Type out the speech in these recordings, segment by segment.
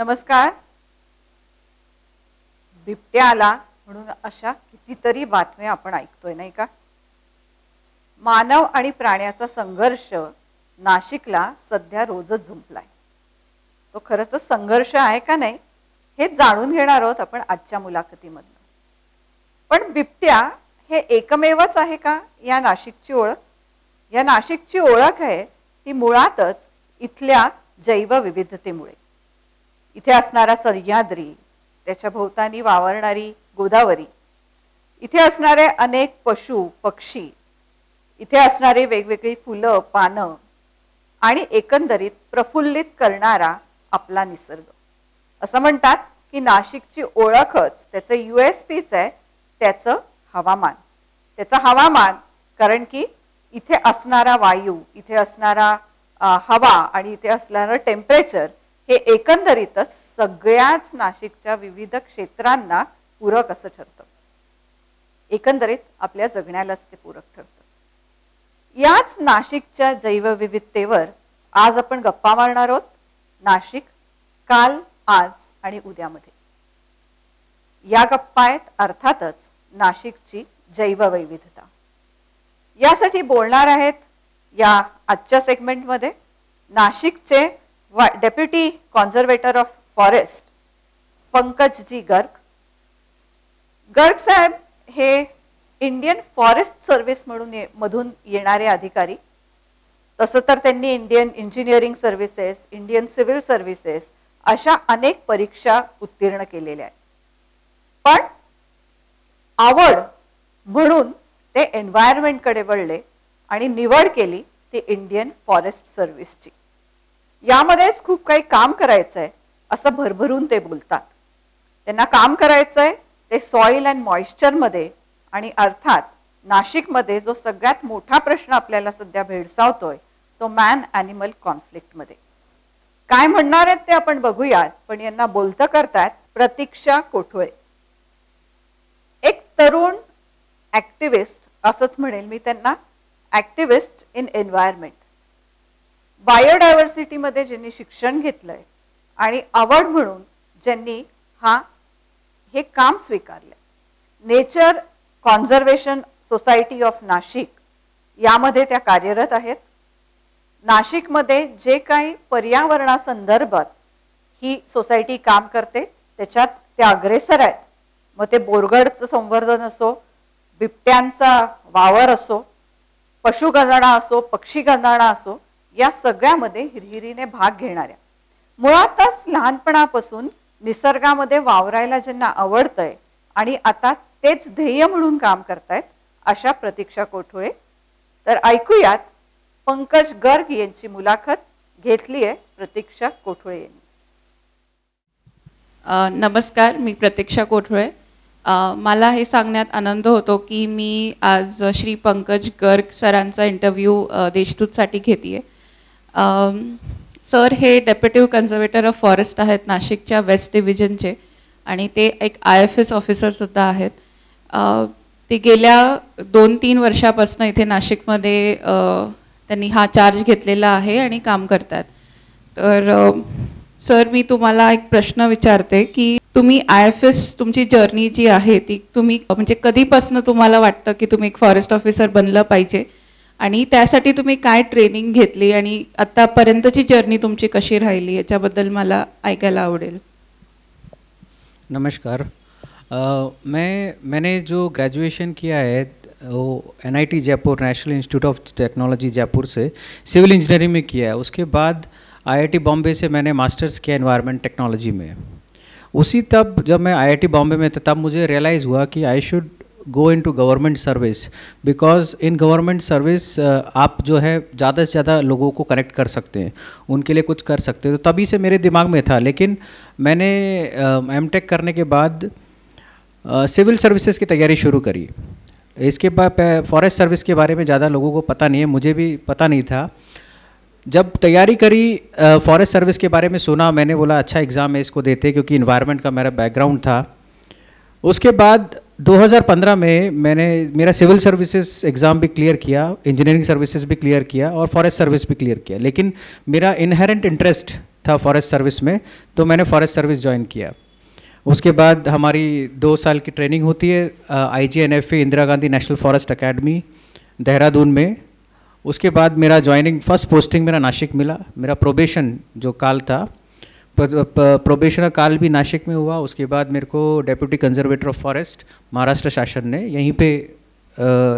नमस्कार बिबट्या आला म्हणून अशा कितीतरी बातम्या आपण ऐकतोय नाही का मानव आणि प्राण्याचा संघर्ष नाशिकला सध्या रोजच झुंपलाय तो खरंच संघर्ष आहे का नाही हे जाणून घेणार आहोत आपण आजच्या मुलाखतीमधनं पण बिबट्या हे एकमेवच आहे का या नाशिकची ओळख या नाशिकची ओळख आहे ती मुळातच इथल्या जैवविविधतेमुळे इथे असणारा सह्याद्री त्याच्या भोवतानी वावरणारी गोदावरी इथे असणारे अनेक पशु पक्षी इथे असणारी वेगवेगळी फुलं पानं आणि एकंदरीत प्रफुल्लित करणारा आपला निसर्ग असं म्हणतात की नाशिकची ओळखच त्याचं यू एस पीच आहे त्याचं हवामान त्याचं हवामान कारण की इथे असणारा वायू इथे असणारा हवा आणि इथे असणारं टेम्परेचर हे एकंदरीतच सगळ्याच नाशिकच्या विविध क्षेत्रांना पूरक असं ठरतं एकंदरीत आपल्या जगण्यालाच ते पूरक ठरतं याच नाशिकच्या जैवविविधतेवर आज आपण गप्पा मारणार आहोत नाशिक काल आज आणि उद्यामध्ये या गप्पा आहेत अर्थातच नाशिकची जैववैविधता यासाठी बोलणार आहेत या आजच्या सेगमेंटमध्ये नाशिकचे deputy conservator forest forest Pankaj Garg Garg साहेब हे इंडियन फॉरेस्ट सर्व्हिस म्हणून मधून येणारे अधिकारी तसं तर त्यांनी Indian engineering services Indian civil services अशा अनेक परीक्षा उत्तीर्ण केलेल्या आहेत पण आवड म्हणून ते एन्व्हायरमेंटकडे वळले आणि निवड केली ती इंडियन फॉरेस्ट सर्व्हिसची यामध्येच खूप काही काम करायचंय असं भरभरून ते बोलतात त्यांना काम करायचंय ते सॉइल अँड मॉइश्चरमध्ये आणि अर्थात नाशिकमध्ये जो सगळ्यात मोठा प्रश्न आपल्याला सध्या भेडसावतोय तो मॅन कॉन्फ्लिक्ट मध्ये काय म्हणणार आहेत ते आपण बघूयात पण यांना बोलतं करतायत प्रतीक्षा कोठोळे एक तरुण ऍक्टिव्हिस्ट असंच म्हणेल मी त्यांना ऍक्टिव्हिस्ट इन एन्व्हायरमेंट बायोडायव्हर्सिटीमध्ये ज्यांनी शिक्षण घेतलंय आणि आवड म्हणून ज्यांनी हा हे काम स्वीकारलं nature conservation society of Nashik यामध्ये त्या कार्यरत आहेत नाशिकमध्ये जे काही पर्यावरणासंदर्भात ही सोसायटी काम करते त्याच्यात त्या अग्रेसर आहेत मग ते बोरगडचं संवर्धन असो बिबट्यांचा वावर असो पशुगणना असो पक्षीगणना असो या सगळ्यामध्ये हिरहिरीने भाग घेणाऱ्या मुळातच लहानपणापासून निसर्गामध्ये वावरायला ज्यांना आवडतंय आणि आता तेच ध्येय म्हणून काम करतायत अशा प्रतीक्षा कोठोळे तर ऐकूयात पंकज गर्ग यांची मुलाखत घेतली आहे प्रतीक्षा कोठोळे यांनी नमस्कार मी प्रतीक्षा कोठोळे मला हे सांगण्यात आनंद होतो की मी आज श्री पंकज गर्ग सरांचा इंटरव्ह्यू देशदूतसाठी घेते आहे सर um, हे डेप्युटिव्ह कन्झर्वेटर ऑफ फॉरेस्ट आहेत नाशिकच्या वेस्ट डिव्हिजनचे आणि ते एक आय एफ एस ऑफिसरसुद्धा आहेत uh, ते गेल्या दोन तीन वर्षापासून इथे नाशिकमध्ये uh, त्यांनी हा चार्ज घेतलेला आहे आणि काम करतात तर सर uh, मी तुम्हाला एक प्रश्न विचारते की तुम्ही आय एफ एस तुमची जर्नी जी आहे ती तुम्ही म्हणजे कधीपासून तुम्हाला वाटतं की तुम्ही एक फॉरेस्ट ऑफिसर बनलं पाहिजे आणि त्यासाठी तुम्ही काय ट्रेनिंग घेतली आणि आत्तापर्यंतची जर्नी तुमची कशी राहिली याच्याबद्दल मला ऐकायला आवडेल नमस्कार मैं मैंने जो ग्रेजुएशन किया है वो N Jaipur national institute of technology Jaipur से सिविल इंजीनियरिंग में किया है उसके बाद आईआईटी बॉम्बे से मैंने मास्टर्स किया इन्वायरमेंट टेक्नोलॉजी में उसी तब जब मैं आईआईटी बॉम्बे में था तब मुझे रियलाइज़ हुआ कि I should go into government service because in government service आप जो है ज़्यादा से ज़्यादा लोगों को कनेक्ट कर सकते हैं उनके लिए कुछ कर सकते हैं तो तभी से मेरे दिमाग में था लेकिन मैंने एम uh, टेक करने के बाद सिविल uh, सर्विसेज की तैयारी शुरू करी इसके बाद फॉरेस्ट सर्विस के बारे में ज़्यादा लोगों को पता नहीं है मुझे भी पता नहीं था जब तैयारी करी फॉरेस्ट uh, सर्विस के बारे में सुना मैंने बोला अच्छा एग्ज़ाम है इसको देते क्योंकि इन्वायरमेंट का मेरा बैकग्राउंड था उसके बाद 2015 में मैंने मेरा सिविल सर्विसेज एग्ज़ाम भी क्लियर किया इंजीनियरिंग सर्विसेज भी क्लियर किया और फॉरेस्ट सर्विस भी क्लियर किया लेकिन मेरा इनहेरेंट इंटरेस्ट था फॉरेस्ट सर्विस में तो मैंने फॉरेस्ट सर्विस ज्वाइन किया उसके बाद हमारी दो साल की ट्रेनिंग होती है I G N F Indira Gandhi national forest academy Dehradun में उसके बाद मेरा ज्वाइनिंग फर्स्ट पोस्टिंग मेरा नासिक मिला मेरा प्रोबेशन जो काल था प्रोबेशनर काल भी नासिक में हुआ उसके बाद मेरे को deputy conservator of forest Maharashtra शासन ने यहीं पे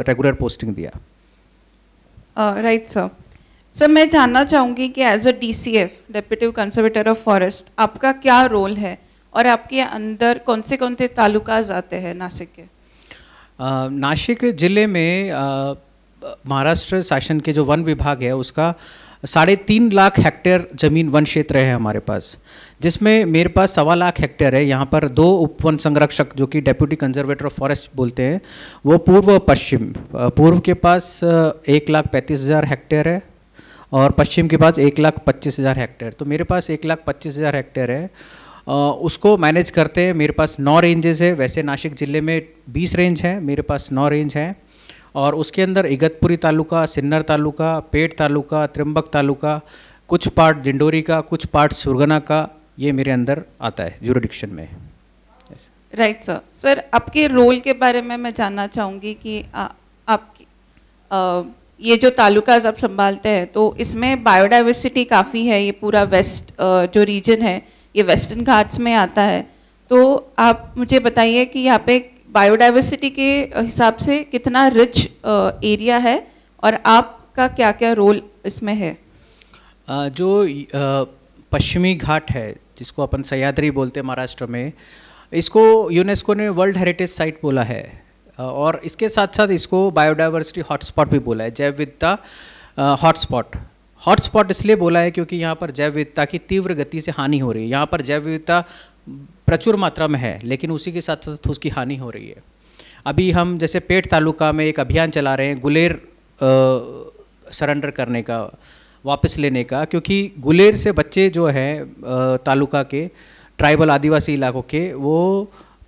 रेगुलर पोस्टिंग दिया राइट सर सर मैं जानना चाहूँगी कि as a D C F deputy conservator of forest आपका क्या रोल है और आपके अंदर कौन से कौन से तालुकाज आते हैं नासिक के नासिक ज़िले में महाराष्ट्र शासन के जो वन विभाग है उसका साढ़े तीन लाख हेक्टेयर ज़मीन वन क्षेत्र है हमारे पास जिसमें मेरे पास सवा लाख हेक्टेयर है यहाँ पर दो उपवन संरक्षक जो कि डेप्यूटी कंजर्वेटर ऑफ फॉरेस्ट बोलते हैं वो पूर्व और पश्चिम पूर्व के पास एक लाख पैंतीस हज़ार हेक्टेयर है और पश्चिम के पास एक लाख पच्चीस हज़ार हेक्टेयर तो मेरे पास एक लाख पच्चीस हज़ार हेक्टेयर है उसको मैनेज करते हैं मेरे पास नौ रेंजेस है वैसे नासिक ज़िले में बीस रेंज है मेरे पास नौ रेंज हैं और उसके अंदर इगतपुरी तालुका सिन्नर तालुका पेट तालुका त्रिम्बक तालुका कुछ पार्ट डिंडोरी का कुछ पार्ट सुरगना का ये मेरे अंदर आता है जुरोडिक्शन में राइट सर सर आपके रोल के बारे में मैं जानना चाहूँगी कि आप आपकी ये जो तालुकाज आप संभालते हैं तो इसमें बायोडाइवर्सिटी काफ़ी है ये पूरा वेस्ट आ, जो रीजन है ये वेस्टर्न घाट्स में आता है तो आप मुझे बताइए कि यहाँ पे बायोडाइवर्सिटी के हिसाब से कितना रिच एरिया है और आपका क्या क्या रोल इसमें है जो पश्चिमी घाट है जिसको अपन सह्याद्री बोलते हैं महाराष्ट्र में इसको यूनेस्को ने वर्ल्ड हेरिटेज साइट बोला है और इसके साथ साथ इसको बायोडाइवर्सिटी हॉटस्पॉट भी बोला है जैव विविधता हॉटस्पॉट हॉटस्पॉट इसलिए बोला है क्योंकि यहाँ पर जैव विविधता की तीव्र गति से हानि हो रही है यहाँ पर जैव विविधता प्रचुर मात्रा में है लेकिन उसी के साथ साथ उसकी हानि हो रही है अभी हम जैसे पेट तालुका में एक अभियान चला रहे हैं गुलेर सरेंडर करने का वापस लेने का क्योंकि गुलेर से बच्चे जो हैं तालुका के ट्राइबल आदिवासी इलाकों के वो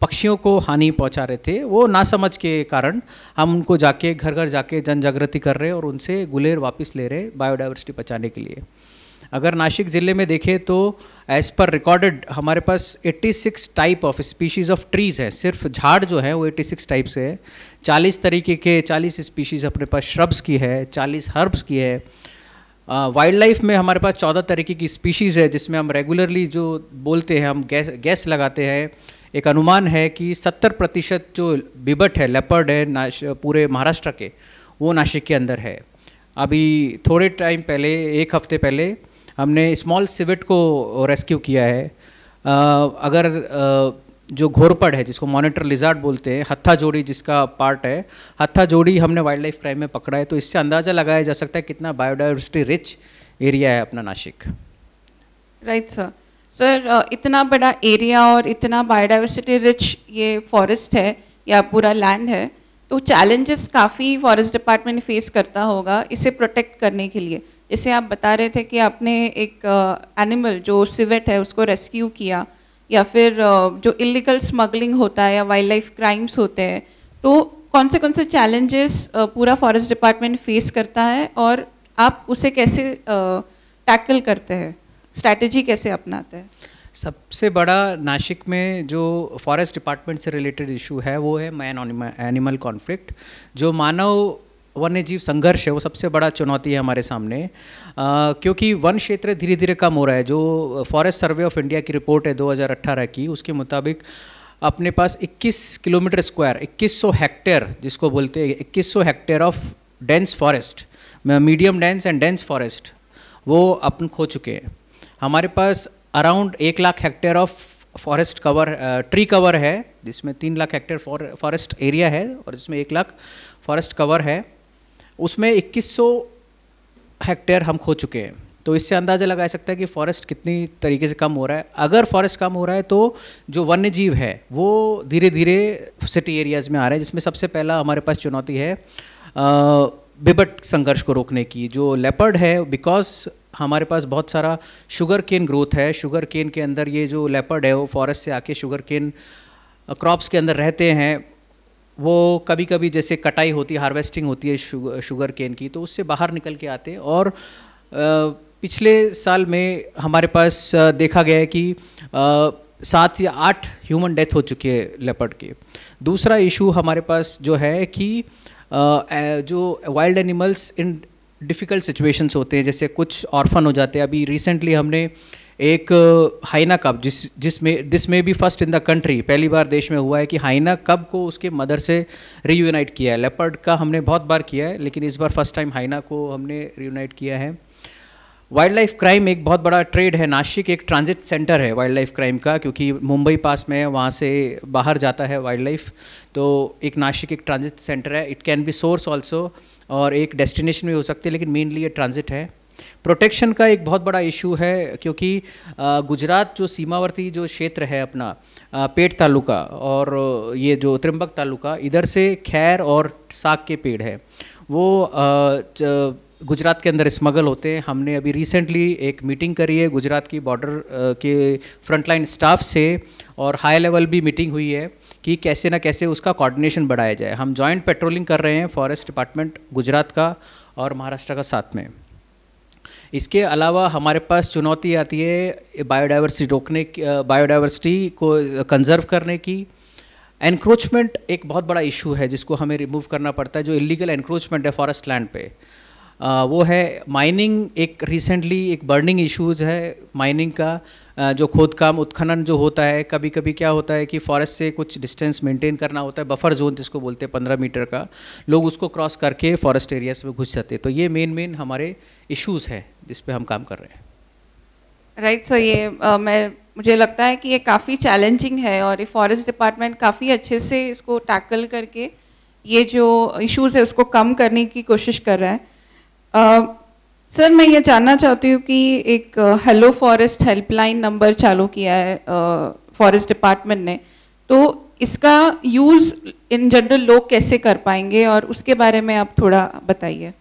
पक्षियों को हानि पहुंचा रहे थे वो ना समझ के कारण हम उनको जाके घर घर जाके जन जागृति कर रहे हैं और उनसे गुलेर वापस ले रहे हैं बायोडाइवर्सिटी बचाने के लिए अगर नासिक ज़िले में देखें तो एज़ पर रिकॉर्डेड हमारे पास 86 type of species of trees है सिर्फ झाड़ जो है वो 86 टाइप से है 40 तरीके के 40 स्पीशीज़ अपने पास श्रब्स की है 40 हर्ब्स की है वाइल्ड लाइफ में हमारे पास चौदह तरीके की स्पीशीज़ है जिसमें हम रेगुलरली जो बोलते हैं हम गैस गैस लगाते हैं एक अनुमान है कि सत्तर प्रतिशत जो बिबट है लेपर्ड है नाश पूरे महाराष्ट्र के वो नासिक के अंदर है अभी थोड़े टाइम पहले एक हफ्ते पहले हमने स्मॉल सिविट को रेस्क्यू किया है आ, अगर आ, जो घोरपड़ है जिसको मॉनिटर लिजार्ड बोलते हैं हत्था जोड़ी जिसका पार्ट है हत्था जोड़ी हमने वाइल्ड लाइफ क्राइम में पकड़ा है तो इससे अंदाज़ा लगाया जा सकता है कितना बायोडाइवर्सिटी रिच एरिया है अपना नासिक राइट सर सर इतना बड़ा एरिया और इतना बायोडाइवर्सिटी रिच ये फॉरेस्ट है या पूरा लैंड है तो चैलेंजेस काफ़ी फॉरेस्ट डिपार्टमेंट फेस करता होगा इसे प्रोटेक्ट करने के लिए जैसे आप बता रहे थे कि आपने एक एनिमल जो सिवेट है उसको रेस्क्यू किया या फिर जो इलीगल स्मगलिंग होता है या वाइल्ड लाइफ क्राइम्स होते हैं तो कौन से कौन से चैलेंजेस पूरा फॉरेस्ट डिपार्टमेंट फेस करता है और आप उसे कैसे टैकल करते हैं स्ट्रैटेजी कैसे अपनाते हैं सबसे बड़ा नासिक में जो फॉरेस्ट डिपार्टमेंट से रिलेटेड इशू है वो है मैन एनिमल कॉन्फ्लिक्ट जो मानव वन्य जीव संघर्ष है वो सबसे बड़ा चुनौती है हमारे सामने आ, क्योंकि वन क्षेत्र धीरे धीरे कम हो रहा है जो फॉरेस्ट सर्वे ऑफ इंडिया की रिपोर्ट है 2018 की उसके मुताबिक अपने पास 21 किलोमीटर स्क्वायर 2100 हेक्टेयर जिसको बोलते हैं 2100 hectare of dense forest medium dense and dense forest वो अपन खो चुके हैं हमारे पास अराउंड एक lakh hectare of forest cover tree cover है जिसमें तीन लाख हेक्टेयर फॉरेस्ट एरिया है और जिसमें एक लाख फॉरेस्ट कवर है उसमें 2100 हेक्टेयर हम खो चुके हैं तो इससे अंदाज़ा लगा सकता है कि फॉरेस्ट कितनी तरीके से कम हो रहा है अगर फॉरेस्ट कम हो रहा है तो जो वन्य जीव है वो धीरे धीरे सिटी एरियाज़ में आ रहे हैं जिसमें सबसे पहला हमारे पास चुनौती है बिबट संघर्ष को रोकने की जो लेपर्ड है बिकॉज हमारे पास बहुत सारा शुगर केन ग्रोथ है शुगर केन के अंदर ये जो लेपर्ड है वो फॉरेस्ट से आके शुगर केन क्रॉप्स के अंदर रहते हैं वो कभी कभी जैसे कटाई होती है हार्वेस्टिंग होती है शुगर, केन की तो उससे बाहर निकल के आते हैं और पिछले साल में हमारे पास देखा गया है कि सात या आठ ह्यूमन डेथ हो चुकी है लेपर्ड के दूसरा इशू हमारे पास जो है कि जो wild animals in difficult situations होते हैं जैसे कुछ ऑर्फन हो जाते हैं अभी रिसेंटली हमने एक हाइना कप जिस जिसमें दिस में भी फर्स्ट इन द कंट्री पहली बार देश में हुआ है कि हाइना कप को उसके मदर से रीयूनाइट किया है लेपर्ड का हमने बहुत बार किया है लेकिन इस बार फर्स्ट टाइम हाइना को हमने रीयूनाइट किया है वाइल्ड लाइफ क्राइम एक बहुत बड़ा ट्रेड है नासिक एक ट्रांजिट सेंटर है वाइल्ड लाइफ क्राइम का क्योंकि मुंबई पास में है वहाँ से बाहर जाता है वाइल्ड लाइफ तो एक नासिक एक ट्रांजिट सेंटर है it can be source also और एक डेस्टिनेशन भी हो सकती है लेकिन मेनली ये ट्रांजिट है प्रोटेक्शन का एक बहुत बड़ा इशू है क्योंकि गुजरात जो सीमावर्ती जो क्षेत्र है अपना पेट तालुका और ये जो त्रिम्बक तालुका इधर से खैर और साग के पेड़ है वो गुजरात के अंदर स्मगल होते हैं हमने अभी रिसेंटली एक मीटिंग करी है गुजरात की बॉर्डर के फ्रंटलाइन स्टाफ से और हाई लेवल भी मीटिंग हुई है कि कैसे ना कैसे उसका कोऑर्डिनेशन बढ़ाया जाए हम जॉइंट पेट्रोलिंग कर रहे हैं फॉरेस्ट डिपार्टमेंट गुजरात का और महाराष्ट्र का साथ में इसके अलावा हमारे पास चुनौती आती है बायोडाइवर्सिटी रोकने की बायोडाइवर्सिटी को कंजर्व करने की एनक्रोचमेंट एक बहुत बड़ा इशू है जिसको हमें रिमूव करना पड़ता है जो इलीगल एनक्रोचमेंट है फॉरेस्ट लैंड पे वो है माइनिंग एक रिसेंटली एक बर्निंग इश्यूज है माइनिंग का जो खोद काम उत्खनन जो होता है कभी कभी क्या होता है कि फॉरेस्ट से कुछ डिस्टेंस मेंटेन करना होता है बफर जोन जिसको बोलते हैं पंद्रह मीटर का लोग उसको क्रॉस करके फॉरेस्ट एरियाज में घुस जाते हैं तो ये मेन मेन हमारे इश्यूज़ हैं जिस हम काम कर रहे हैं राइट सो सर ये आ, मैं मुझे लगता है कि ये काफ़ी चैलेंजिंग है और ये फॉरेस्ट डिपार्टमेंट काफ़ी अच्छे से इसको टैकल करके ये जो इश्यूज़ है उसको कम करने की कोशिश कर रहा है सर uh, मैं ये जानना चाहती हूँ कि एक हेलो फॉरेस्ट हेल्पलाइन नंबर चालू किया है फॉरेस्ट uh, डिपार्टमेंट ने तो इसका यूज़ इन जनरल लोग कैसे कर पाएंगे और उसके बारे में आप थोड़ा बताइए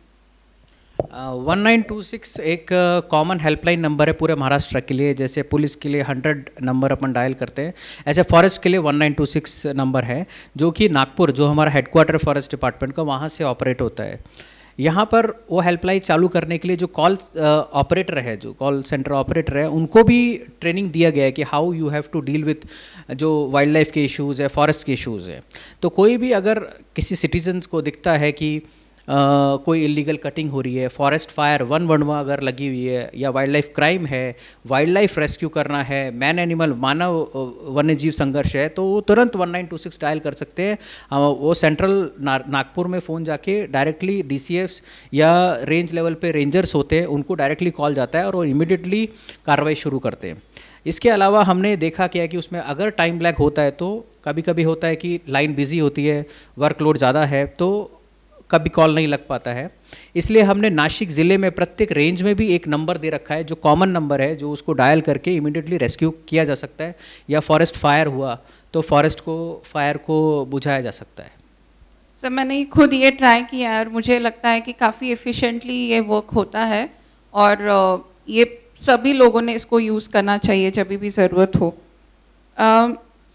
वन नाइन टू सिक्स एक कॉमन हेल्पलाइन नंबर है पूरे महाराष्ट्र के लिए जैसे पुलिस के लिए हंड्रेड नंबर अपन डायल करते हैं ऐसे फॉरेस्ट के लिए one nine two six number है जो कि नागपुर जो हमारा हेडक्वार्टर फॉरेस्ट डिपार्टमेंट का वहाँ से ऑपरेट होता है यहाँ पर वो हेल्पलाइन चालू करने के लिए जो कॉल ऑपरेटर uh, है जो कॉल सेंटर ऑपरेटर है उनको भी ट्रेनिंग दिया गया है कि how you have to deal with जो वाइल्ड लाइफ के इशूज़ है फॉरेस्ट के इशूज़ है तो कोई भी अगर किसी सिटीजन्स को दिखता है कि कोई इलीगल कटिंग हो रही है फॉरेस्ट फायर वन वनवा अगर लगी हुई है या वाइल्ड लाइफ क्राइम है वाइल्ड लाइफ रेस्क्यू करना है मैन एनिमल मानव वन्य जीव संघर्ष है तो वो तुरंत 1926 डायल कर सकते हैं वो सेंट्रल ना, नागपुर में फ़ोन जाके डायरेक्टली डी या रेंज लेवल पे रेंजर्स होते हैं उनको डायरेक्टली कॉल जाता है और वो इमिडिएटली कार्रवाई शुरू करते हैं इसके अलावा हमने देखा क्या कि उसमें अगर टाइम ब्लैक होता है तो कभी कभी होता है कि लाइन बिजी होती है वर्कलोड ज़्यादा है तो का भी कॉल नहीं लग पाता है इसलिए हमने नासिक ज़िले में प्रत्येक रेंज में भी एक नंबर दे रखा है जो कॉमन नंबर है जो उसको डायल करके इमिडिएटली रेस्क्यू किया जा सकता है या फॉरेस्ट फायर हुआ तो फॉरेस्ट को फायर को बुझाया जा सकता है सर मैंने खुद ये ट्राई किया है और मुझे लगता है कि काफ़ी एफ़िशेंटली ये वर्क होता है और ये सभी लोगों ने इसको यूज़ करना चाहिए जब भी ज़रूरत हो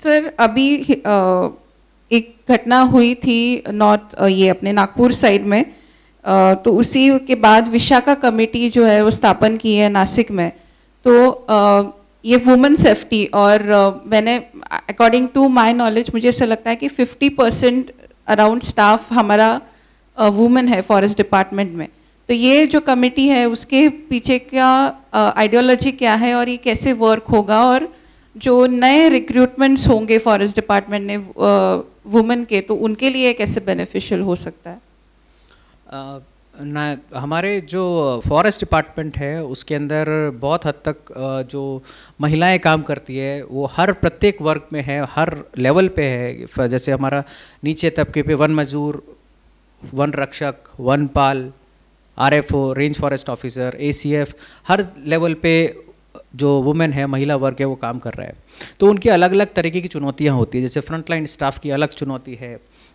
सर अभी आ, एक घटना हुई थी नॉर्थ ये अपने नागपुर साइड में तो उसी के बाद विशाखा कमेटी जो है वो स्थापन की है नासिक में तो ये वुमेन सेफ्टी और मैंने अकॉर्डिंग टू माय नॉलेज मुझे ऐसा लगता है कि 50 परसेंट अराउंड स्टाफ हमारा वुमेन है फॉरेस्ट डिपार्टमेंट में तो ये जो कमेटी है उसके पीछे क्या आइडियोलॉजी क्या है और ये कैसे वर्क होगा और जो नए रिक्रूटमेंट्स होंगे फॉरेस्ट डिपार्टमेंट ने वुमेन के तो उनके लिए कैसे बेनिफिशियल हो सकता है uh, ना हमारे जो फॉरेस्ट डिपार्टमेंट है उसके अंदर बहुत हद तक जो महिलाएं काम करती है वो हर प्रत्येक वर्ग में है हर लेवल पे है जैसे हमारा नीचे तबके पे वन मजदूर वन रक्षक वन पाल ओ रेंज फॉरेस्ट ऑफिसर एफ हर लेवल पे जो वुमेन है महिला वर्ग है वो काम कर रहा है तो उनकी अलग अलग तरीके की चुनौतियाँ होती है जैसे फ्रंट लाइन स्टाफ की अलग चुनौती है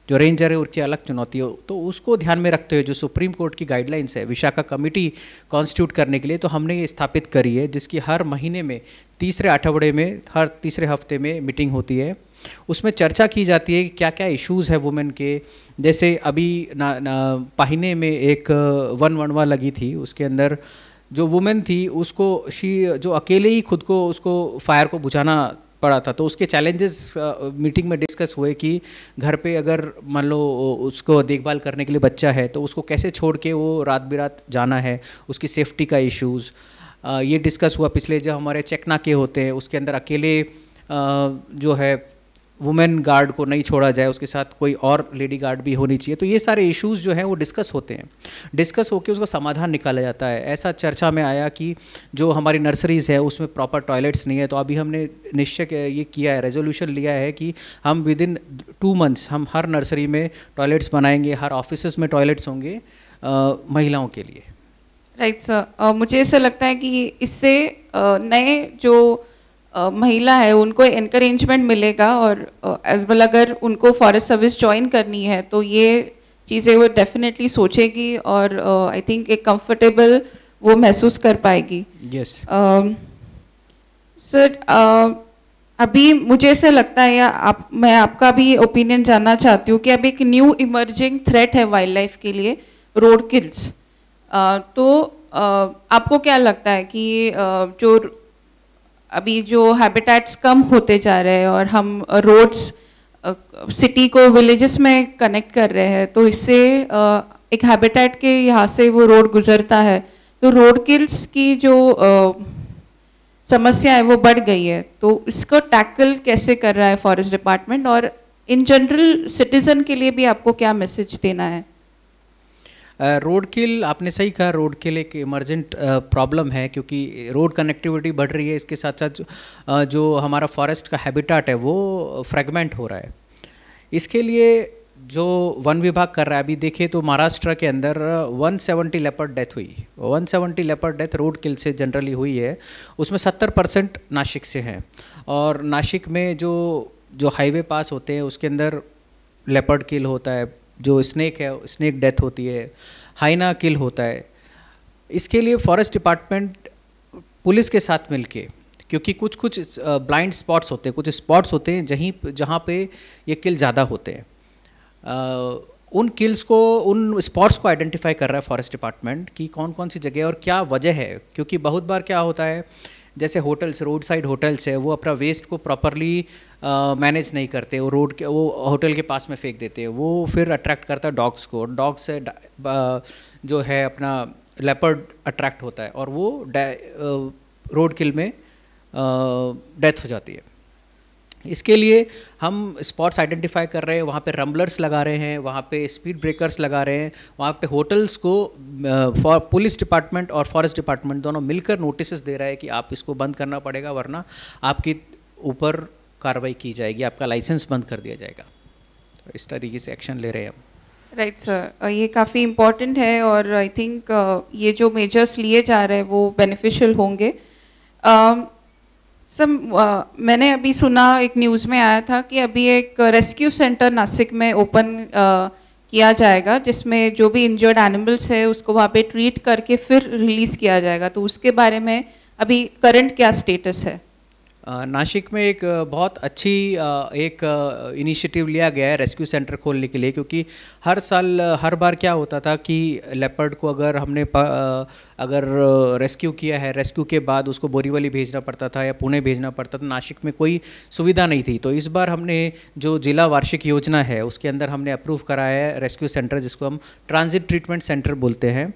जो रेंजर है उनकी अलग चुनौती हो तो उसको ध्यान में रखते हुए जो सुप्रीम कोर्ट की गाइडलाइंस है विशाखा कमेटी कॉन्स्टिट्यूट करने के लिए तो हमने ये स्थापित करी है जिसकी हर महीने में तीसरे आठवड़े में हर तीसरे हफ्ते में मीटिंग होती है उसमें चर्चा की जाती है कि क्या क्या इश्यूज़ है वुमेन के जैसे अभी ना, ना पाहिने में एक वन वनवा लगी थी उसके अंदर जो वुमेन थी उसको शी जो अकेले ही खुद को उसको फायर को बुझाना पड़ा था तो उसके चैलेंजेस मीटिंग में डिस्कस हुए कि घर पे अगर मान लो उसको देखभाल करने के लिए बच्चा है तो उसको कैसे छोड़ के वो रात बिरात जाना है उसकी सेफ्टी का इश्यूज़ ये डिस्कस हुआ पिछले जब हमारे चेकना के होते हैं उसके अंदर अकेले जो है वुमेन गार्ड को नहीं छोड़ा जाए उसके साथ कोई और लेडी गार्ड भी होनी चाहिए तो ये सारे इश्यूज़ जो हैं वो डिस्कस होते हैं डिस्कस होकर उसका समाधान निकाला जाता है ऐसा चर्चा में आया कि जो हमारी नर्सरीज़ है उसमें प्रॉपर टॉयलेट्स नहीं है तो अभी हमने निश्चय ये किया है रेजोल्यूशन लिया है कि हम विद इन टू मंथ्स हम हर नर्सरी में टॉयलेट्स बनाएंगे हर ऑफिस में टॉयलेट्स होंगे महिलाओं के लिए राइट right, सर uh, मुझे ऐसा लगता है कि इससे uh, नए जो महिला है उनको इनक्रेजमेंट मिलेगा और एज वेल अगर उनको फॉरेस्ट सर्विस ज्वाइन करनी है तो ये चीज़ें वो डेफिनेटली सोचेगी और आई थिंक एक कंफर्टेबल वो महसूस कर पाएगी यस सर अभी मुझे ऐसा लगता है या आप मैं आपका भी ओपिनियन जानना चाहती हूँ कि अब एक न्यू इमर्जिंग थ्रेट है वाइल्ड लाइफ के लिए रोड किल्स uh, तो uh, आपको क्या लगता है कि uh, जो अभी जो हैबिटेट्स कम होते जा रहे हैं और हम रोड्स uh, सिटी uh, को विलेजेस में कनेक्ट कर रहे हैं तो इससे uh, एक हैबिटेट के यहाँ से वो रोड गुजरता है तो रोड किल्स की जो समस्या है वो बढ़ गई है तो इसको टैकल कैसे कर रहा है फॉरेस्ट डिपार्टमेंट और इन जनरल सिटीज़न के लिए भी आपको क्या मैसेज देना है रोड किल आपने सही कहा रोड किल एक इमरजेंट प्रॉब्लम है क्योंकि रोड कनेक्टिविटी बढ़ रही है इसके साथ साथ जो हमारा फॉरेस्ट का हैबिटाट है वो फ्रेगमेंट हो रहा है इसके लिए जो वन विभाग कर रहा है अभी देखिए तो महाराष्ट्र के अंदर 170 लेपर्ड डेथ हुई 170 लेपर्ड डेथ रोड किल से जनरली हुई है उसमें 70 परसेंट नासिक से हैं और नासिक में जो जो हाईवे पास होते हैं उसके अंदर लेपर्ड किल होता है जो स्नैक है स्नैक डेथ होती है हाइना किल होता है इसके लिए फॉरेस्ट डिपार्टमेंट पुलिस के साथ मिलके क्योंकि कुछ कुछ ब्लाइंड स्पॉट्स होते हैं कुछ स्पॉट्स होते हैं जहीं जहाँ पे ये किल ज़्यादा होते हैं उन किल्स को उन स्पॉट्स को आइडेंटिफाई कर रहा है फॉरेस्ट डिपार्टमेंट कि कौन कौन सी जगह और क्या वजह है क्योंकि बहुत बार क्या होता है जैसे होटल्स रोड साइड होटल्स है वो अपना वेस्ट को प्रॉपरली मैनेज uh, नहीं करते वो रोड के वो होटल के पास में फेंक देते हैं वो फिर अट्रैक्ट करता है डॉग्स को डॉग्स से जो है अपना लेपर्ड अट्रैक्ट होता है और वो रोड किल में डेथ हो जाती है इसके लिए हम स्पॉट्स आइडेंटिफाई कर रहे हैं वहाँ पे रम्बलर्स लगा रहे हैं वहाँ पे स्पीड ब्रेकर्स लगा रहे हैं वहाँ पे होटल्स को फॉर पुलिस डिपार्टमेंट और फॉरेस्ट डिपार्टमेंट दोनों मिलकर नोटिस दे रहा है कि आप इसको बंद करना पड़ेगा वरना आपके ऊपर कार्रवाई की जाएगी आपका लाइसेंस बंद कर दिया जाएगा तो इस तरीके से एक्शन ले रहे हैं हम राइट right, सर ये काफ़ी इम्पॉर्टेंट है और आई थिंक ये जो मेजर्स लिए जा रहे हैं वो बेनिफिशियल होंगे uh, सर uh, मैंने अभी सुना एक न्यूज़ में आया था कि अभी एक रेस्क्यू सेंटर नासिक में ओपन uh, किया जाएगा जिसमें जो भी इंजर्ड एनिमल्स है उसको वहाँ पे ट्रीट करके फिर रिलीज़ किया जाएगा तो उसके बारे में अभी करंट क्या स्टेटस है नासिक में एक बहुत अच्छी एक इनिशिएटिव लिया गया है रेस्क्यू सेंटर खोलने के लिए क्योंकि हर साल हर बार क्या होता था कि लेपर्ड को अगर हमने अगर रेस्क्यू किया है रेस्क्यू के बाद उसको बोरीवली भेजना पड़ता था या पुणे भेजना पड़ता था नासिक में कोई सुविधा नहीं थी तो इस बार हमने जो जिला वार्षिक योजना है उसके अंदर हमने अप्रूव कराया है रेस्क्यू सेंटर जिसको हम ट्रांजिट ट्रीटमेंट सेंटर बोलते हैं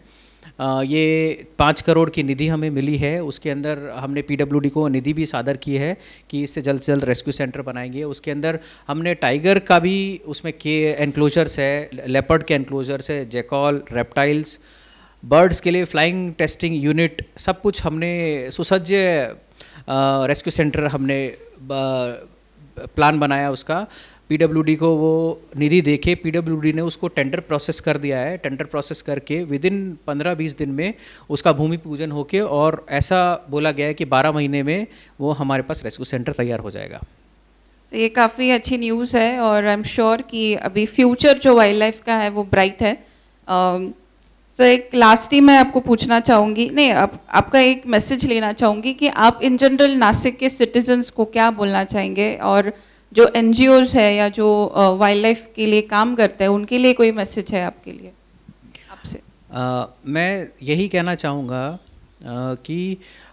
ये पाँच करोड़ की निधि हमें मिली है उसके अंदर हमने पीडब्ल्यूडी को निधि भी सादर की है कि इससे जल्द से जल्द रेस्क्यू सेंटर बनाएंगे उसके अंदर हमने टाइगर का भी उसमें के एनक्लोजर्स है लेपर्ड के एनक्लोजर्स है जेकॉल रेप्टाइल्स बर्ड्स के लिए फ्लाइंग टेस्टिंग यूनिट सब कुछ हमने सुसज्ज रेस्क्यू सेंटर हमने प्लान बनाया उसका पीडब्ल्यूडी को वो निधि देके पीडब्ल्यूडी ने उसको टेंडर प्रोसेस कर दिया है टेंडर प्रोसेस करके विद इन पंद्रह बीस दिन में उसका भूमि पूजन होके और ऐसा बोला गया है कि बारह महीने में वो हमारे पास रेस्क्यू सेंटर तैयार हो जाएगा तो ये काफ़ी अच्छी न्यूज़ है और आई एम श्योर कि अभी फ्यूचर जो वाइल्ड लाइफ का है वो ब्राइट है सर um, so, एक लास्ट ही मैं आपको पूछना चाहूँगी नहीं आप, आपका एक मैसेज लेना चाहूँगी कि आप इन जनरल नासिक के सिटीजन्स को क्या बोलना चाहेंगे और जो एन है या जो वाइल्ड लाइफ के लिए काम करते हैं उनके लिए कोई मैसेज है आपके लिए आपसे मैं यही कहना चाहूँगा कि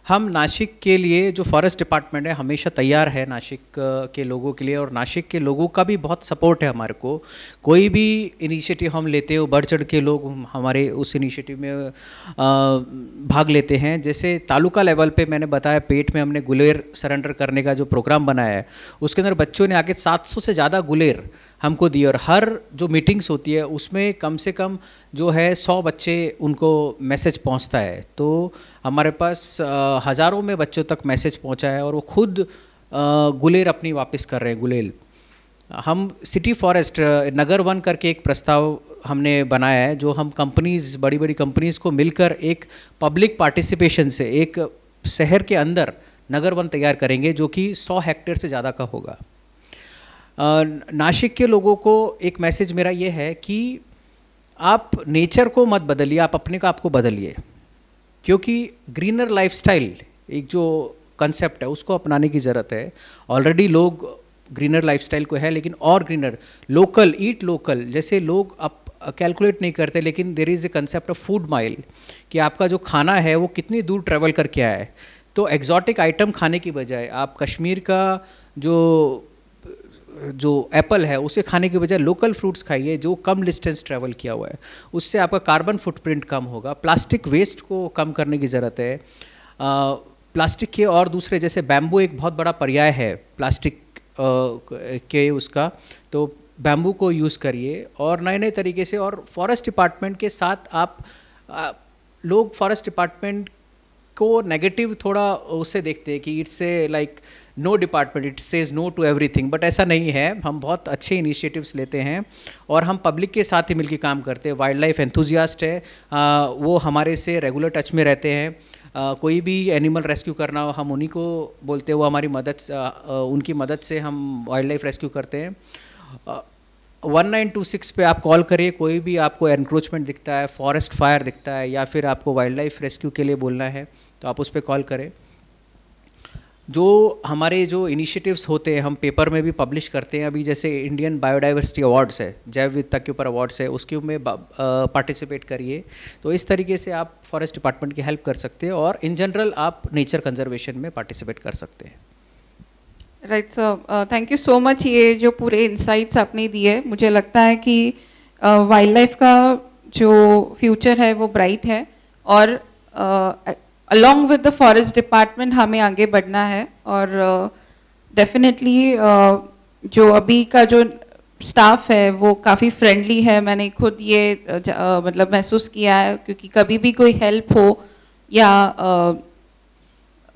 हम नासिक के लिए जो फॉरेस्ट डिपार्टमेंट है हमेशा तैयार है नासिक के लोगों के लिए और नासिक के लोगों का भी बहुत सपोर्ट है हमारे को कोई भी इनिशिएटिव हम लेते हो बढ़ चढ़ के लोग हमारे उस इनिशिएटिव में भाग लेते हैं जैसे तालुका लेवल पे मैंने बताया पेट में हमने गुलेर सरेंडर करने का जो प्रोग्राम बनाया है उसके अंदर बच्चों ने आगे सात से ज़्यादा गुलेर हमको दी और हर जो मीटिंग्स होती है उसमें कम से कम जो है सौ बच्चे उनको मैसेज पहुंचता है तो हमारे पास हज़ारों में बच्चों तक मैसेज पहुंचा है और वो खुद गुलेर अपनी वापस कर रहे हैं गुलेल हम सिटी फॉरेस्ट नगर वन करके एक प्रस्ताव हमने बनाया है जो हम कंपनीज बड़ी बड़ी कंपनीज को मिलकर एक पब्लिक पार्टिसिपेशन से एक शहर के अंदर नगर वन तैयार करेंगे जो कि 100 हेक्टेयर से ज़्यादा का होगा नासिक के लोगों को एक मैसेज मेरा ये है कि आप नेचर को मत बदलिए आप अपने को आपको बदलिए क्योंकि ग्रीनर लाइफस्टाइल एक जो कंसेप्ट है उसको अपनाने की ज़रूरत है ऑलरेडी लोग ग्रीनर लाइफस्टाइल को है लेकिन और ग्रीनर लोकल ईट लोकल जैसे लोग आप कैलकुलेट नहीं करते लेकिन there is a concept of food mile कि आपका जो खाना है वो कितनी दूर ट्रैवल करके आया है तो एग्जॉटिक आइटम खाने की बजाय आप कश्मीर का जो जो एप्पल है उसे खाने के बजाय लोकल फ्रूट्स खाइए जो कम डिस्टेंस ट्रैवल किया हुआ है उससे आपका कार्बन फुटप्रिंट कम होगा प्लास्टिक वेस्ट को कम करने की ज़रूरत है आ, प्लास्टिक के और दूसरे जैसे बैम्बू एक बहुत बड़ा पर्याय है प्लास्टिक आ, के उसका तो बैम्बू को यूज़ करिए और नए नए तरीके से और फॉरेस्ट डिपार्टमेंट के साथ आप आ, लोग फॉरेस्ट डिपार्टमेंट को नेगेटिव थोड़ा उससे देखते हैं कि it's a like no department it says no to everything but ऐसा नहीं है हम बहुत अच्छे इनिशिएटिव्स लेते हैं और हम पब्लिक के साथ ही मिलकर काम करते हैं वाइल्ड लाइफ एंथुजियास्ट है आ, वो हमारे से रेगुलर टच में रहते हैं Uh, कोई भी एनिमल रेस्क्यू करना हो हम उन्हीं को बोलते हैं वो हमारी मदद uh, उनकी मदद से हम वाइल्ड लाइफ रेस्क्यू करते हैं वन नाइन टू सिक्स पे आप कॉल करिए कोई भी आपको एनक्रोचमेंट दिखता है फॉरेस्ट फायर दिखता है या फिर आपको वाइल्ड लाइफ रेस्क्यू के लिए बोलना है तो आप उस पर कॉल करें जो हमारे जो इनिशिएटिव्स होते हैं हम पेपर में भी पब्लिश करते हैं अभी जैसे इंडियन बायोडाइवर्सिटी अवार्ड्स है जैव विविधता के ऊपर अवार्ड्स है उसके में पार्टिसिपेट करिए तो इस तरीके से आप फॉरेस्ट डिपार्टमेंट की हेल्प कर सकते हैं और इन जनरल आप नेचर कंजर्वेशन में पार्टिसिपेट कर सकते हैं right sir thank you so much ये जो पूरे इंसाइट्स आपने दिए मुझे लगता है कि वाइल्ड uh, लाइफ का जो फ्यूचर है वो ब्राइट है और uh, along with the forest department हमें आगे बढ़ना है और डेफिनेटली uh, uh, जो अभी का जो स्टाफ है वो काफ़ी फ्रेंडली है मैंने खुद ये uh, मतलब महसूस किया है क्योंकि कभी भी कोई हेल्प हो या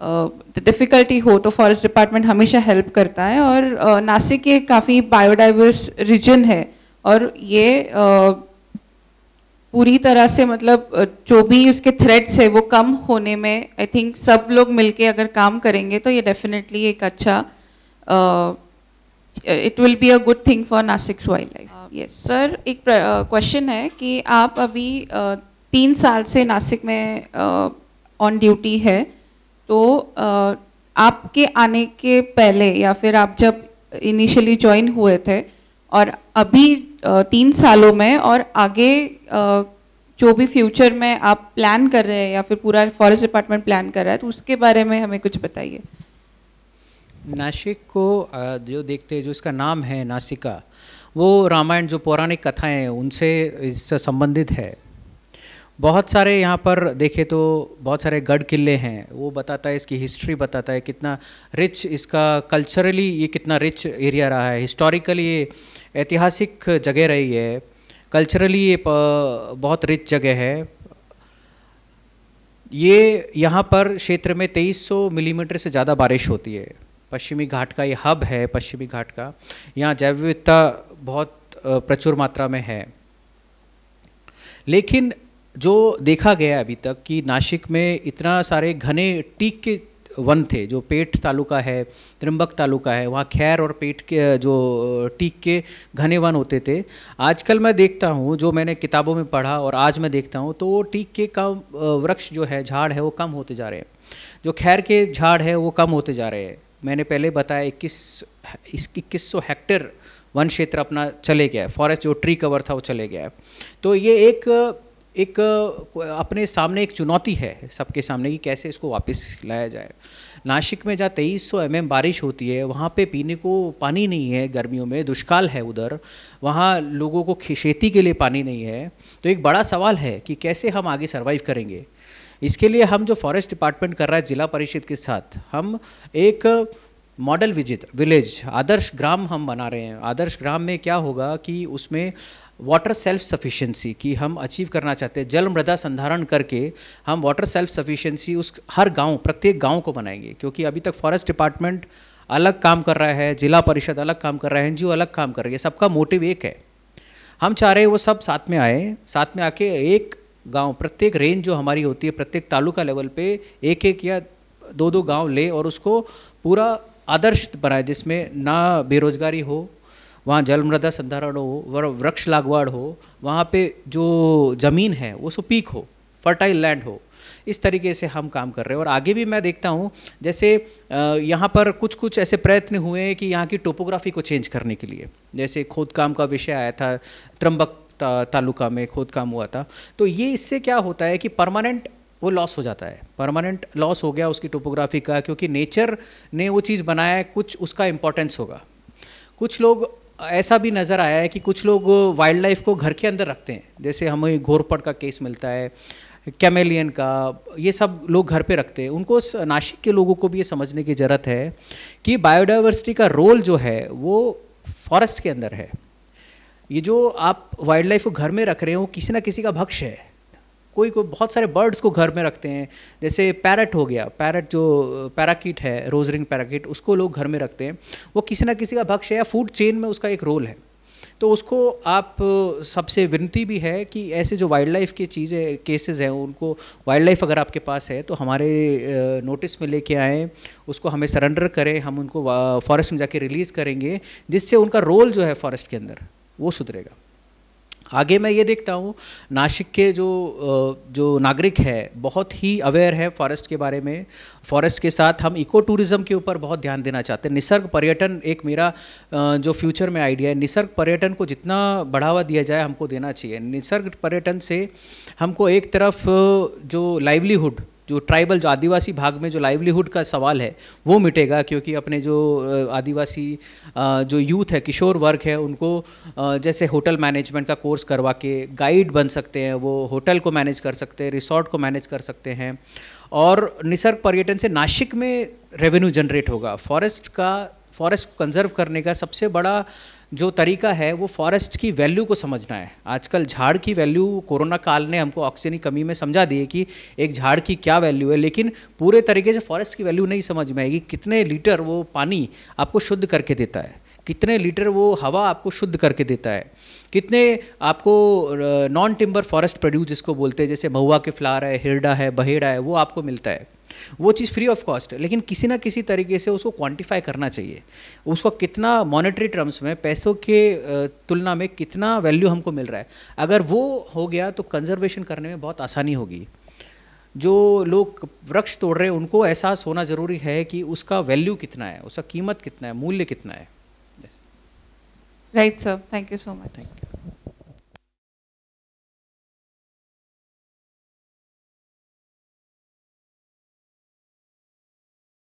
डिफ़िकल्टी uh, uh, हो तो फॉरेस्ट डिपार्टमेंट हमेशा हेल्प करता है और नासिक के काफ़ी बायोडाइवर्स रीजन है और ये uh, पूरी तरह से मतलब जो भी उसके थ्रेड्स है वो कम होने में आई थिंक सब लोग मिलके अगर काम करेंगे तो ये डेफिनेटली एक अच्छा it will be a good thing for Nasik's wildlife yes sir एक क्वेश्चन uh, है कि आप अभी uh, तीन साल से नासिक में ऑन uh, ड्यूटी है तो uh, आपके आने के पहले या फिर आप जब इनिशियली ज्वाइन हुए थे और अभी तीन सालों में और आगे जो भी फ्यूचर में आप प्लान कर रहे हैं या फिर पूरा फॉरेस्ट डिपार्टमेंट प्लान कर रहा है तो उसके बारे में हमें कुछ बताइए नासिक को जो देखते हैं जो इसका नाम है नासिका वो रामायण जो पौराणिक कथाएं उनसे इससे संबंधित है बहुत सारे यहाँ पर देखे तो बहुत सारे गढ़ किले हैं वो बताता है इसकी हिस्ट्री बताता है कितना रिच इसका कल्चरली ये कितना रिच एरिया रहा है हिस्टोरिकली ये ऐतिहासिक जगह रही है कल्चरली ये बहुत रिच जगह है ये यहाँ पर क्षेत्र में 2300 मिलीमीटर से ज़्यादा बारिश होती है पश्चिमी घाट का ये हब है पश्चिमी घाट का यहाँ जैव विविधता बहुत प्रचुर मात्रा में है लेकिन जो देखा गया अभी तक कि नासिक में इतना सारे घने टीक के वन थे जो पेट तालुका है त्रिम्बक तालुका है वहाँ खैर और पेट के जो टीक के घने वन होते थे आजकल मैं देखता हूँ जो मैंने किताबों में पढ़ा और आज मैं देखता हूँ तो वो टीक के कम वृक्ष जो है झाड़ है वो कम होते जा रहे हैं जो खैर के झाड़ है वो कम होते जा रहे हैं मैंने पहले बताया इक्कीस इस इक्कीस सौ हेक्टेयर वन क्षेत्र अपना चले गया है फॉरेस्ट जो ट्री कवर था वो चले गया है तो ये एक एक अपने सामने एक चुनौती है सबके सामने कि कैसे इसको वापस लाया जाए नासिक में जहाँ तेईस सौ एम बारिश होती है वहाँ पे पीने को पानी नहीं है गर्मियों में दुष्काल है उधर वहाँ लोगों को खेती के लिए पानी नहीं है तो एक बड़ा सवाल है कि कैसे हम आगे सर्वाइव करेंगे इसके लिए हम जो फॉरेस्ट डिपार्टमेंट कर रहा है जिला परिषद के साथ हम एक मॉडल विजिट विलेज आदर्श ग्राम हम बना रहे हैं आदर्श ग्राम में क्या होगा कि उसमें वाटर सेल्फ सफिशिएंसी की हम अचीव करना चाहते हैं जल मृदा संधारण करके हम वाटर सेल्फ सफिशिएंसी उस हर गांव प्रत्येक गांव को बनाएंगे क्योंकि अभी तक फॉरेस्ट डिपार्टमेंट अलग काम कर रहा है जिला परिषद अलग काम कर रहा है एन अलग काम कर रही है सबका मोटिव एक है हम चाह रहे हैं वो सब साथ में आए साथ में आके एक गांव प्रत्येक रेंज जो हमारी होती है प्रत्येक तालुका लेवल पे एक एक या दो दो गांव ले और उसको पूरा आदर्श बनाए जिसमें ना बेरोजगारी हो वहाँ जल मृदा संधारण हो वृक्ष लागवाड़ हो वहाँ पे जो ज़मीन है वो सो पीक हो फर्टाइल लैंड हो इस तरीके से हम काम कर रहे हैं और आगे भी मैं देखता हूँ जैसे यहाँ पर कुछ कुछ ऐसे प्रयत्न हुए हैं कि यहाँ की टोपोग्राफी को चेंज करने के लिए जैसे खोद काम का विषय आया था त्रम्बक तालुका में खोद काम हुआ था तो ये इससे क्या होता है कि परमानेंट वो लॉस हो जाता है परमानेंट लॉस हो गया उसकी टोपोग्राफी का क्योंकि नेचर ने वो चीज़ बनाया है कुछ उसका इम्पोर्टेंस होगा कुछ लोग ऐसा भी नज़र आया है कि कुछ लोग वाइल्ड लाइफ को घर के अंदर रखते हैं जैसे हमें घोरपट का केस मिलता है कैमेलियन का ये सब लोग घर पे रखते हैं उनको नासिक के लोगों को भी ये समझने की ज़रूरत है कि बायोडाइवर्सिटी का रोल जो है वो फॉरेस्ट के अंदर है ये जो आप वाइल्ड लाइफ को घर में रख रहे हो किसी ना किसी का भक्ष है कोई कोई बहुत सारे बर्ड्स को घर में रखते हैं जैसे पैरट हो गया पैरट जो पैराकिट है रोज रिंग पैराकिट उसको लोग घर में रखते हैं वो किसी ना किसी का है या फूड चेन में उसका एक रोल है तो उसको आप सबसे विनती भी है कि ऐसे जो वाइल्ड लाइफ की चीज़ें केसेस हैं उनको वाइल्ड लाइफ अगर आपके पास है तो हमारे नोटिस में लेके आएँ उसको हमें सरेंडर करें हम उनको फॉरेस्ट में जाके रिलीज़ करेंगे जिससे उनका रोल जो है फॉरेस्ट के अंदर वो सुधरेगा आगे मैं ये देखता हूँ नासिक के जो जो नागरिक है बहुत ही अवेयर है फॉरेस्ट के बारे में फॉरेस्ट के साथ हम इको टूरिज़्म के ऊपर बहुत ध्यान देना चाहते हैं निसर्ग पर्यटन एक मेरा जो फ्यूचर में आइडिया है निसर्ग पर्यटन को जितना बढ़ावा दिया जाए हमको देना चाहिए निसर्ग पर्यटन से हमको एक तरफ जो लाइवलीहुड जो ट्राइबल जो आदिवासी भाग में जो लाइवलीहुड का सवाल है वो मिटेगा क्योंकि अपने जो आदिवासी जो यूथ है किशोर वर्ग है उनको जैसे होटल मैनेजमेंट का कोर्स करवा के गाइड बन सकते हैं वो होटल को मैनेज कर सकते हैं रिसोर्ट को मैनेज कर सकते हैं और निसर्ग पर्यटन से नासिक में रेवेन्यू जनरेट होगा फॉरेस्ट का फॉरेस्ट को कंजर्व करने का सबसे बड़ा जो तरीका है वो फॉरेस्ट की वैल्यू को समझना है आजकल झाड़ की वैल्यू कोरोना काल ने हमको ऑक्सीजन की कमी में समझा दी है कि एक झाड़ की क्या वैल्यू है लेकिन पूरे तरीके से फॉरेस्ट की वैल्यू नहीं समझ में आएगी कितने लीटर वो पानी आपको शुद्ध करके देता है कितने लीटर वो हवा आपको शुद्ध करके देता है कितने आपको नॉन टिम्बर फॉरेस्ट प्रोड्यूस जिसको बोलते हैं जैसे महुआ के फ्लार है हिरडा है बहेड़ा है वो आपको मिलता है वो चीज़ फ्री ऑफ कॉस्ट है लेकिन किसी ना किसी तरीके से उसको क्वांटिफाई करना चाहिए उसको कितना मॉनेटरी टर्म्स में पैसों के तुलना में कितना वैल्यू हमको मिल रहा है अगर वो हो गया तो कंजर्वेशन करने में बहुत आसानी होगी जो लोग वृक्ष तोड़ रहे हैं उनको एहसास होना ज़रूरी है कि उसका वैल्यू कितना है उसका कीमत कितना है मूल्य कितना है right sir thank you so much thank you